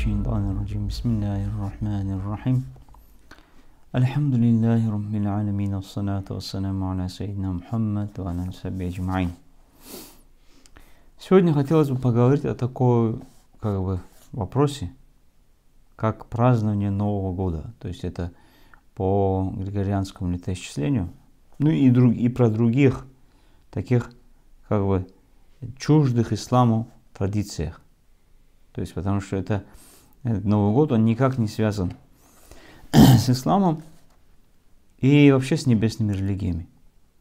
الشيطان الرجيم بسم الله الرحمن الرحيم الحمد لله رب العالمين والصلاة والسلام على سيدنا محمد وعلى سبي أجمعين Сегодня хотелось бы поговорить о такой как бы, вопросе, как празднование Нового года. То есть это по григорианскому летоисчислению. Ну и, друг, и про других таких как бы чуждых исламу традициях. То есть, потому что это этот Новый год, он никак не связан с исламом и вообще с небесными религиями.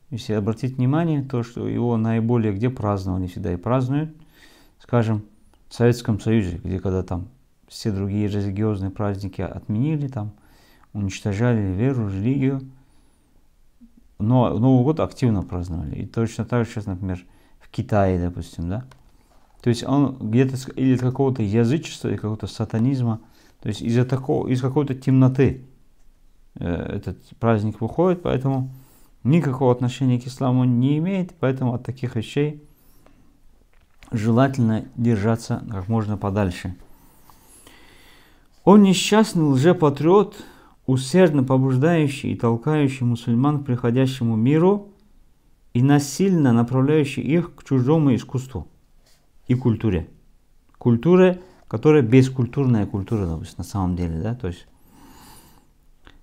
Если обратить внимание, то, что его наиболее где праздновали всегда и празднуют, скажем, в Советском Союзе, где когда там все другие религиозные праздники отменили, там уничтожали веру, религию, но Новый год активно праздновали. И точно так же сейчас, например, в Китае, допустим, да, то есть он где-то или от какого-то язычества, или какого-то сатанизма, то есть из-за такого, из какой-то темноты э, этот праздник выходит, поэтому никакого отношения к исламу не имеет, поэтому от таких вещей желательно держаться как можно подальше. Он несчастный лжепатриот, усердно побуждающий и толкающий мусульман к приходящему миру и насильно направляющий их к чужому искусству и культуре. культура, которая бескультурная культура, допустим, на самом деле, да, то есть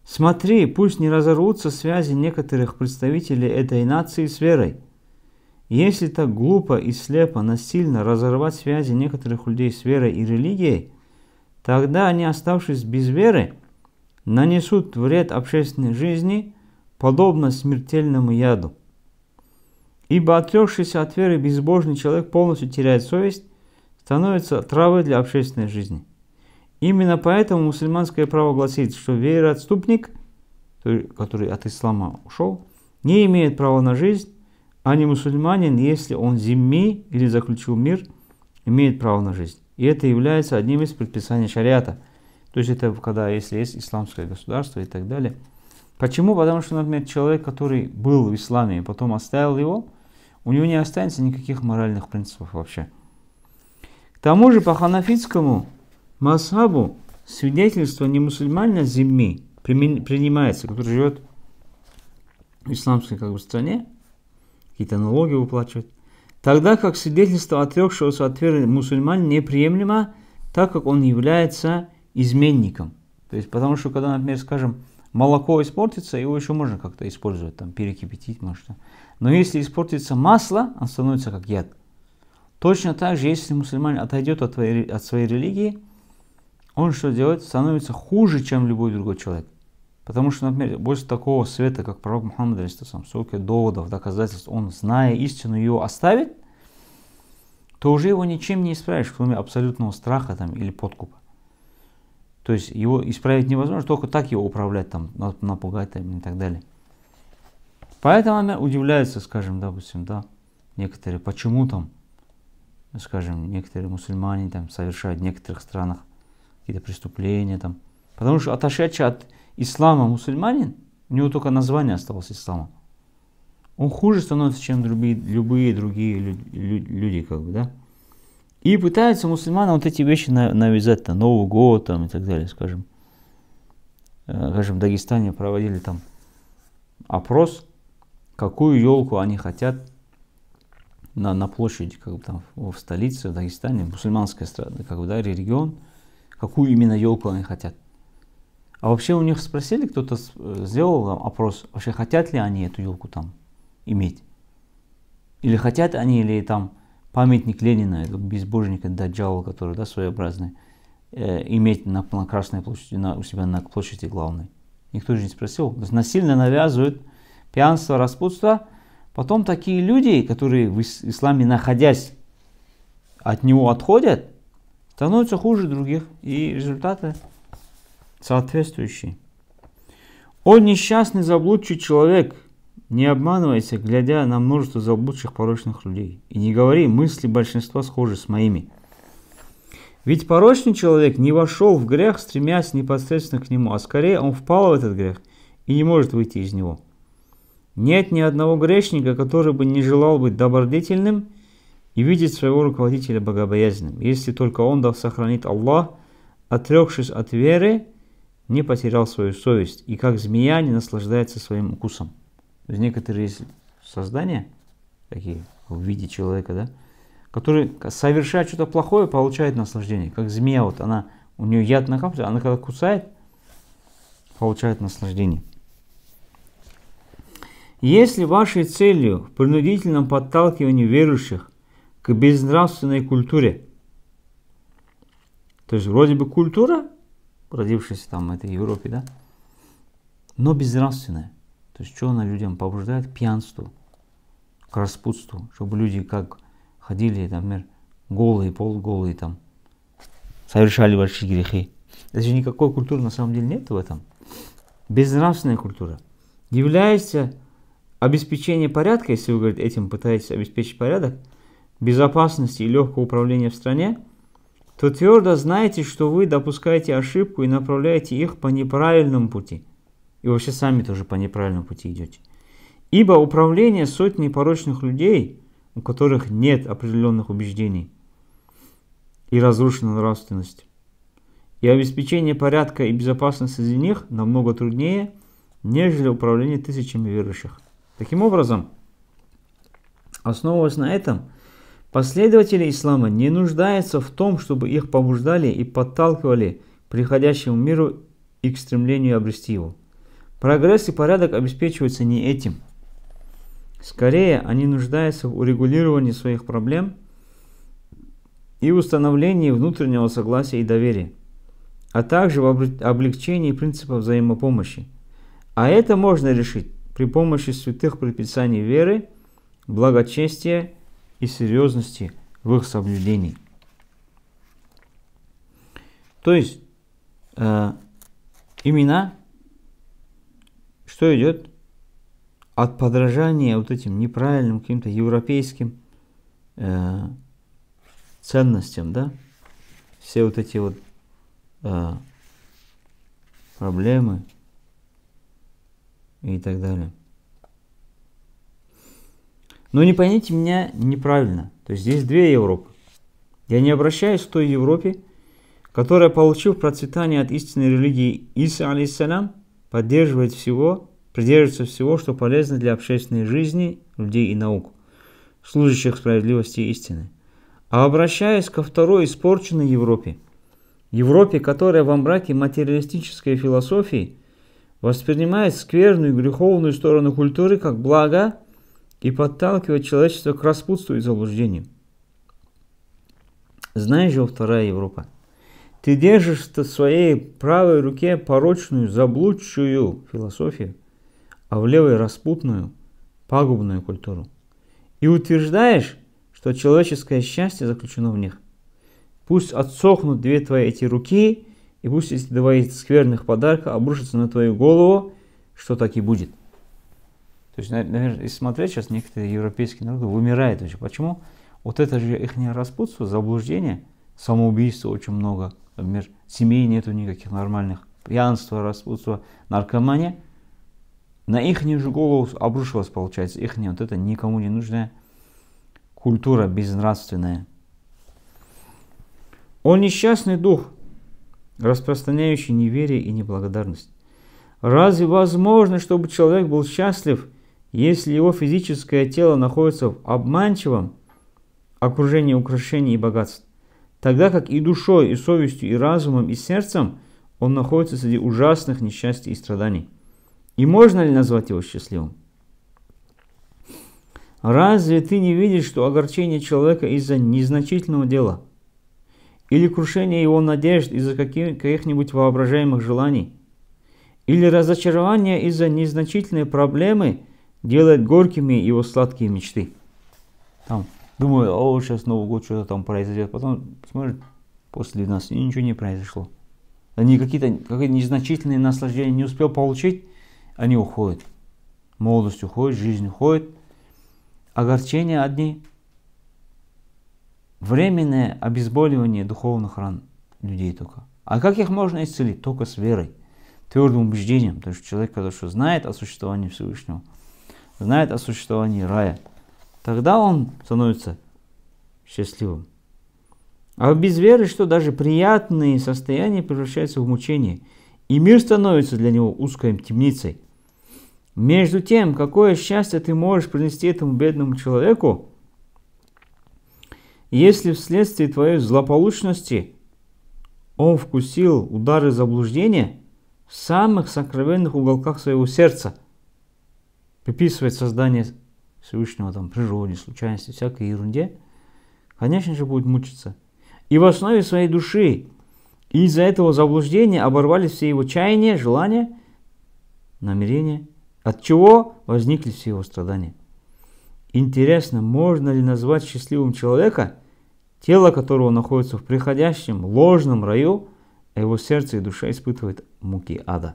Смотри, пусть не разорвутся связи некоторых представителей этой нации с верой. Если так глупо и слепо насильно разорвать связи некоторых людей с верой и религией, тогда они, оставшись без веры, нанесут вред общественной жизни, подобно смертельному яду. Ибо отрекшийся от веры безбожный человек полностью теряет совесть, становится травой для общественной жизни. Именно поэтому мусульманское право гласит, что вероотступник, который от ислама ушел, не имеет права на жизнь, а не мусульманин, если он зимми или заключил мир, имеет право на жизнь. И это является одним из предписаний шариата. То есть это когда, если есть исламское государство и так далее. Почему? Потому что, например, человек, который был в исламе и потом оставил его, у него не останется никаких моральных принципов вообще. К тому же по ханафитскому масхабу свидетельство не мусульманина земли принимается, который живет в исламской как бы, стране, какие-то налоги выплачивает, тогда как свидетельство отрекшегося от веры мусульман неприемлемо, так как он является изменником. То есть, потому что, когда, например, скажем, молоко испортится, его еще можно как-то использовать, там, перекипятить, может, но если испортится масло, он становится как яд. Точно так же, если мусульманин отойдет от, твоей, от своей религии, он что делает? Становится хуже, чем любой другой человек. Потому что, например, больше такого света, как пророк Мухаммад, сколько доводов, доказательств, он, зная истину, его оставит, то уже его ничем не исправишь, кроме абсолютного страха там, или подкупа. То есть его исправить невозможно, только так его управлять, там, напугать там, и так далее. Поэтому она удивляется, скажем, допустим, да, некоторые, почему там, скажем, некоторые мусульмане там совершают в некоторых странах какие-то преступления там. Потому что отошедший от ислама мусульманин, у него только название осталось ислама, Он хуже становится, чем другие, любые другие люди, как бы, да. И пытаются мусульманам вот эти вещи навязать, на Новый год там, и так далее, скажем. Э, скажем, в Дагестане проводили там опрос какую елку они хотят на, на площади, как бы там в столице, в Дагестане, мусульманская страна, как бы, да, регион, какую именно елку они хотят. А вообще у них спросили, кто-то э, сделал там, опрос, вообще хотят ли они эту елку там иметь? Или хотят они, или там памятник Ленина, этого безбожника Даджала, который, да, своеобразный, э, иметь на, на Красной площади, на, у себя на площади главной. Никто же не спросил. То есть насильно навязывают пьянство, распутство. Потом такие люди, которые в исламе, находясь, от него отходят, становятся хуже других. И результаты соответствующие. Он несчастный заблудший человек, не обманывайся, глядя на множество заблудших порочных людей. И не говори, мысли большинства схожи с моими. Ведь порочный человек не вошел в грех, стремясь непосредственно к нему, а скорее он впал в этот грех и не может выйти из него. Нет ни одного грешника, который бы не желал быть добродетельным и видеть своего руководителя богобоязненным, если только он да сохранит Аллах, отрекшись от веры, не потерял свою совесть, и как змея не наслаждается своим укусом. То есть некоторые есть создания, такие в виде человека, да, которые совершают что-то плохое, получают наслаждение. Как змея, вот она, у нее яд накапливается, она когда кусает, получает наслаждение. Если вашей целью в принудительном подталкивании верующих к безнравственной культуре, то есть вроде бы культура, родившаяся там в этой Европе, да, но безнравственная. То есть что она людям побуждает? пьянству, к распутству, чтобы люди как ходили, например, голые, полуголые там, совершали большие грехи. Это же никакой культуры на самом деле нет в этом. Безнравственная культура является обеспечение порядка, если вы говорит, этим пытаетесь обеспечить порядок, безопасности и легкого управления в стране, то твердо знаете, что вы допускаете ошибку и направляете их по неправильному пути. И вообще сами тоже по неправильному пути идете. Ибо управление сотней порочных людей, у которых нет определенных убеждений и разрушена нравственность, и обеспечение порядка и безопасности среди них намного труднее, нежели управление тысячами верующих. Таким образом, основываясь на этом, последователи ислама не нуждаются в том, чтобы их побуждали и подталкивали к приходящему миру и к стремлению обрести его. Прогресс и порядок обеспечиваются не этим. Скорее, они нуждаются в урегулировании своих проблем и установлении внутреннего согласия и доверия, а также в облегчении принципа взаимопомощи. А это можно решить при помощи святых предписаний веры, благочестия и серьезности в их соблюдении. То есть, э, имена, что идет от подражания вот этим неправильным каким-то европейским э, ценностям, да, все вот эти вот э, проблемы, и так далее. Но не поймите меня неправильно. То есть здесь две Европы. Я не обращаюсь к той Европе, которая, получив процветание от истинной религии Иса, алейсалям, поддерживает всего, придерживается всего, что полезно для общественной жизни людей и наук, служащих справедливости и истины. А обращаясь ко второй испорченной Европе, Европе, которая во мраке материалистической философии – воспринимает скверную и греховную сторону культуры как благо и подталкивает человечество к распутству и заблуждению. Знаешь же вторая Европа. Ты держишь в своей правой руке порочную, заблудшую философию, а в левой распутную, пагубную культуру. И утверждаешь, что человеческое счастье заключено в них. Пусть отсохнут две твои эти руки, и пусть эти два скверных подарка обрушатся на твою голову, что так и будет. То есть, наверное, если смотреть сейчас, некоторые европейские народы вымирают Почему? Вот это же их распутство, заблуждение, самоубийство очень много. Например, семей нету никаких нормальных, пьянство, распутство, наркомания. На их же голову обрушилась, получается, их вот это никому не нужная культура безнравственная. Он несчастный дух, распространяющий неверие и неблагодарность. Разве возможно, чтобы человек был счастлив, если его физическое тело находится в обманчивом окружении украшений и богатств, тогда как и душой, и совестью, и разумом, и сердцем он находится среди ужасных несчастий и страданий? И можно ли назвать его счастливым? Разве ты не видишь, что огорчение человека из-за незначительного дела – или крушение его надежд из-за каких-нибудь воображаемых желаний, или разочарование из-за незначительной проблемы делает горькими его сладкие мечты. Там, думаю, о, сейчас Новый год, что-то там произойдет. Потом смотрит, после нас ничего не произошло. Они какие-то какие незначительные наслаждения не успел получить, они уходят. Молодость уходит, жизнь уходит. Огорчения одни – временное обезболивание духовных ран людей только. А как их можно исцелить? Только с верой, твердым убеждением. То есть человек, который что знает о существовании Всевышнего, знает о существовании рая, тогда он становится счастливым. А без веры, что даже приятные состояния превращаются в мучение, и мир становится для него узкой темницей. Между тем, какое счастье ты можешь принести этому бедному человеку, если вследствие твоей злополучности он вкусил удары заблуждения в самых сокровенных уголках своего сердца, приписывает создание Всевышнего там, природе, случайности, всякой ерунде, конечно же будет мучиться. И в основе своей души из-за этого заблуждения оборвались все его чаяния, желания, намерения, от чего возникли все его страдания. Интересно, можно ли назвать счастливым человека, тело которого находится в приходящем, ложном раю, а его сердце и душа испытывают муки ада.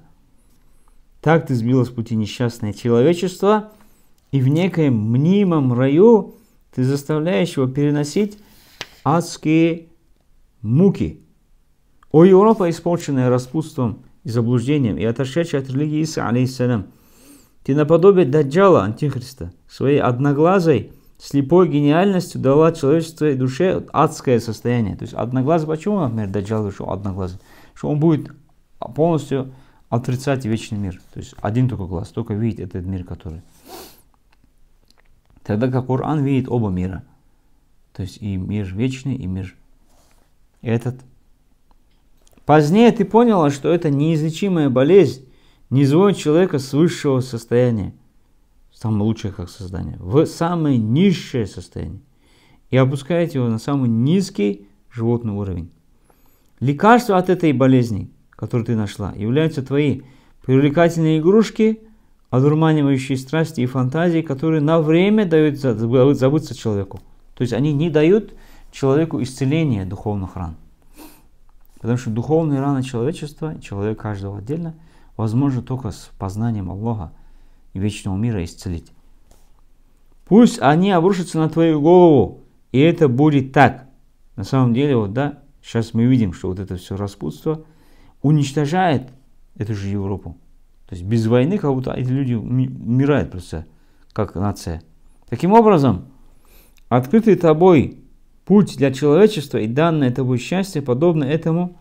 Так ты сбила с пути несчастное человечество, и в некоем мнимом раю ты заставляешь его переносить адские муки. О Европа, испорченная распутством и заблуждением, и отошедшая от религии Иса, алейхиссалям, ты наподобие Даджала, Антихриста, своей одноглазой, слепой гениальностью дала человечеству и душе адское состояние. То есть одноглазый, почему, например, Даджал вышел одноглазый? Что он будет полностью отрицать вечный мир. То есть один только глаз, только видит этот мир, который. Тогда как Коран видит оба мира. То есть и мир вечный, и мир этот. Позднее ты поняла, что это неизлечимая болезнь, не звон человека с высшего состояния, самое лучшее как создание, в самое низшее состояние и опускаете его на самый низкий животный уровень. Лекарство от этой болезни, которую ты нашла, являются твои привлекательные игрушки, одурманивающие страсти и фантазии, которые на время дают забыться человеку. То есть они не дают человеку исцеления духовных ран. Потому что духовные раны человечества, человек каждого отдельно – возможно только с познанием Аллаха и вечного мира исцелить. Пусть они обрушатся на твою голову, и это будет так. На самом деле, вот да, сейчас мы видим, что вот это все распутство уничтожает эту же Европу. То есть без войны как будто эти люди умирают просто, как нация. Таким образом, открытый тобой путь для человечества и данное тобой счастье подобно этому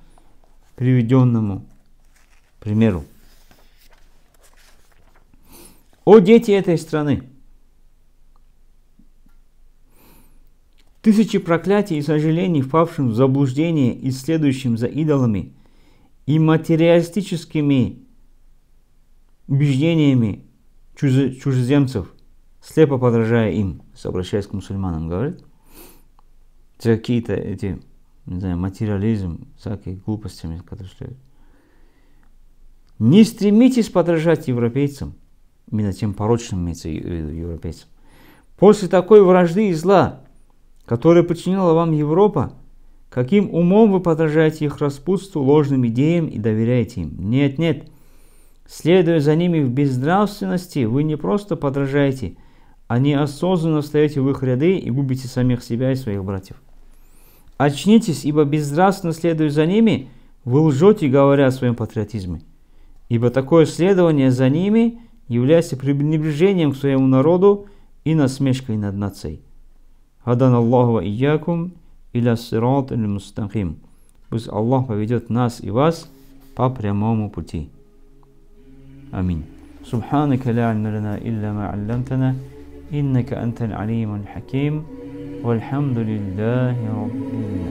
приведенному примеру. О, дети этой страны! Тысячи проклятий и сожалений впавшим в заблуждение и следующим за идолами и материалистическими убеждениями чужеземцев, слепо подражая им, обращаясь к мусульманам, говорит, какие-то эти, не знаю, материализм, всякие глупостями, которые следуют. Не стремитесь подражать европейцам – именно тем порочным имеется э, европейцам. После такой вражды и зла, которое подчинила вам Европа, каким умом вы подражаете их распутству, ложным идеям и доверяете им? Нет, нет. Следуя за ними в бездравственности, вы не просто подражаете, а неосознанно встаете в их ряды и губите самих себя и своих братьев. Очнитесь, ибо бездравственно следуя за ними, вы лжете, говоря о своем патриотизме. Ибо такое следование за ними – является пренебрежением к своему народу и насмешкой над нацией. Хадан Аллаху иякум иля сират мустахим. Пусть Аллах поведет нас и вас по прямому пути. Аминь. سبحانك لا علم لنا إلا ما علمتنا إنك أنت العليم الحكيم